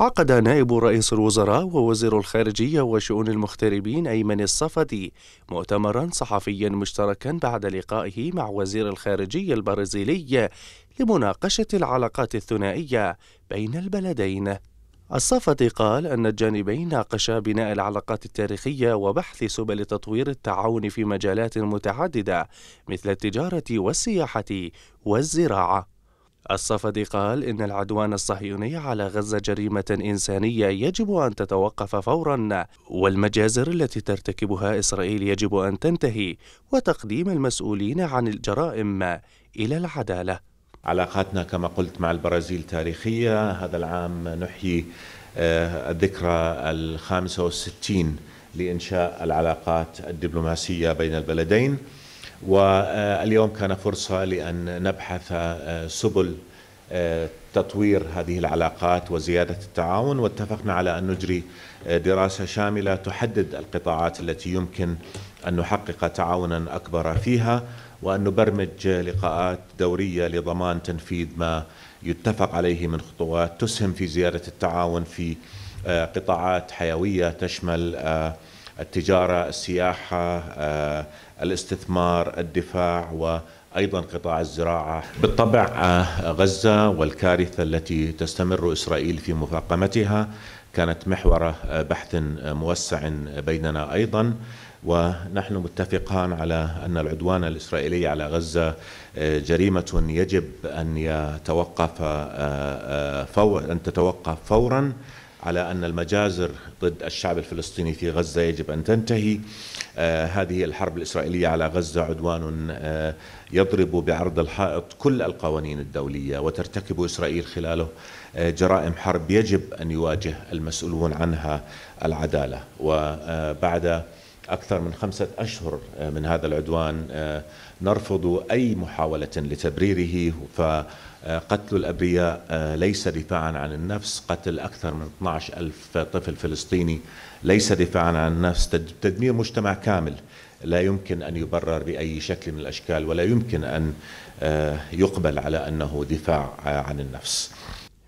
عقد نائب رئيس الوزراء ووزير الخارجية وشؤون المغتربين أيمن الصفدي مؤتمرا صحفيا مشتركا بعد لقائه مع وزير الخارجية البرازيلي لمناقشة العلاقات الثنائية بين البلدين الصفدي قال أن الجانبين ناقشا بناء العلاقات التاريخية وبحث سبل تطوير التعاون في مجالات متعددة مثل التجارة والسياحة والزراعة الصفدي قال إن العدوان الصهيوني على غزة جريمة إنسانية يجب أن تتوقف فورا والمجازر التي ترتكبها إسرائيل يجب أن تنتهي وتقديم المسؤولين عن الجرائم إلى العدالة علاقاتنا كما قلت مع البرازيل تاريخية هذا العام نحيي آه، الذكرى الخامسة والستين لإنشاء العلاقات الدبلوماسية بين البلدين واليوم كان فرصة لأن نبحث آه، سبل آه، تطوير هذه العلاقات وزيادة التعاون واتفقنا على أن نجري آه، دراسة شاملة تحدد القطاعات التي يمكن أن نحقق تعاونا أكبر فيها وأن نبرمج لقاءات دورية لضمان تنفيذ ما يتفق عليه من خطوات تسهم في زيادة التعاون في قطاعات حيوية تشمل التجارة السياحة آه، الاستثمار الدفاع وأيضا قطاع الزراعة بالطبع آه، غزة والكارثة التي تستمر إسرائيل في مفاقمتها كانت محور آه، بحث موسع بيننا أيضا ونحن متفقان على أن العدوان الإسرائيلي على غزة جريمة يجب أن يتوقف فورا أن تتوقف فورا على أن المجازر ضد الشعب الفلسطيني في غزة يجب أن تنتهي آه، هذه الحرب الإسرائيلية على غزة عدوان آه، يضرب بعرض الحائط كل القوانين الدولية وترتكب إسرائيل خلاله آه، جرائم حرب يجب أن يواجه المسؤولون عنها العدالة وبعد أكثر من خمسة أشهر آه، من هذا العدوان آه، نرفض أي محاولة لتبريره فقتل الأبرياء آه، ليس دفاعا عن النفس قتل أكثر من 12 ألف طفل فلسطيني ليس دفاعا عن النفس تدمير مجتمع كامل لا يمكن أن يبرر بأي شكل من الأشكال ولا يمكن أن يقبل على أنه دفاع عن النفس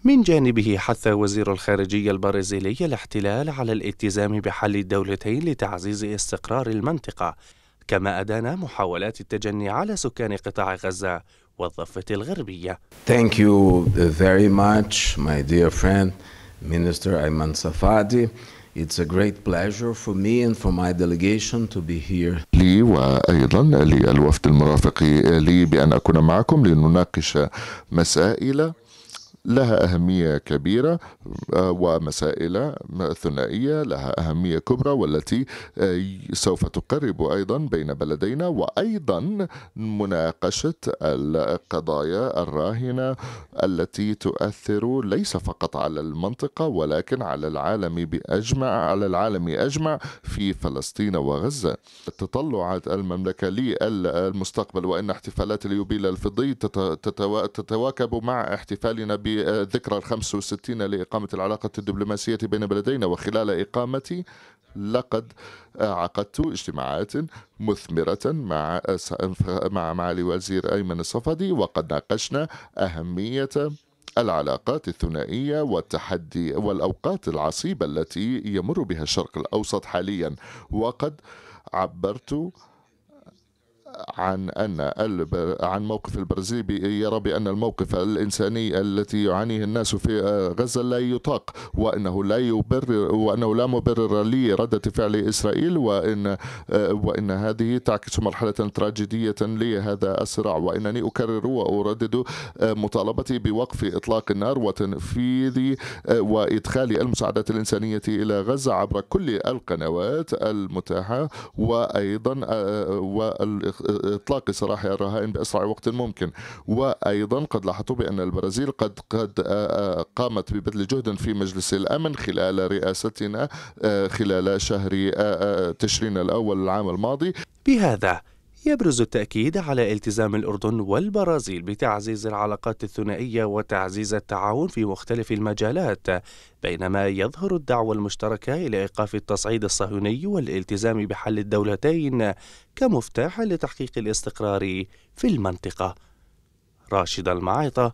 من جانبه حث وزير الخارجية البرازيلي الاحتلال على الالتزام بحل الدولتين لتعزيز استقرار المنطقة كما أدان محاولات التجني على سكان قطاع غزة والضفة الغربية Thank you very much my dear friend Minister Ayman Safadi It's a great pleasure for me and for my delegation to be here. لي وأيضا للوفد المرافق لي بأن أكون معكم لنناقش مسائل لها أهمية كبيرة آه، ومسائل ثنائية لها أهمية كبرى والتي آه، سوف تقرب أيضا بين بلدينا وأيضا مناقشة القضايا الراهنة التي تؤثر ليس فقط على المنطقة ولكن على العالم بأجمع على العالم أجمع في فلسطين وغزة تطلعات المملكة للمستقبل وإن احتفالات اليوبيل الفضي تتواكب مع احتفالنا ب بذكرى الخمس وستين لإقامة العلاقة الدبلوماسية بين بلدينا وخلال إقامتي لقد عقدت اجتماعات مثمرة مع مع معالي وزير أيمن الصفدي وقد ناقشنا أهمية العلاقات الثنائية والتحدي والأوقات العصيبة التي يمر بها الشرق الأوسط حاليا وقد عبرت عن أن عن موقف البرازيل يرى بأن الموقف الإنساني التي يعانيه الناس في آه، غزة لا يطاق وأنه لا يبرر وأنه لا مبرر لردة فعل إسرائيل وإن آه، وإن هذه تعكس مرحلة تراجيدية لهذا الصراع وإنني أكرر وأردد آه، مطالبتي بوقف إطلاق النار وتنفيذ وإدخال المساعدات الإنسانية إلى غزة عبر كل القنوات المتاحة وأيضا والإخ اطلاق سراح الرهائن باسرع وقت ممكن وايضا قد لاحظوا بان البرازيل قد قد آه، آه، قامت ببذل جهد في مجلس الامن خلال رئاستنا آه، خلال شهر تشرين الاول العام الماضي بهذا يبرز التأكيد على التزام الأردن والبرازيل بتعزيز العلاقات الثنائية وتعزيز التعاون في مختلف المجالات، بينما يظهر الدعوة المشتركة إلى إيقاف التصعيد الصهيوني والالتزام بحل الدولتين كمفتاح لتحقيق الاستقرار في المنطقة. راشد المعيطة،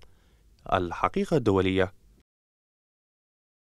الحقيقة الدولية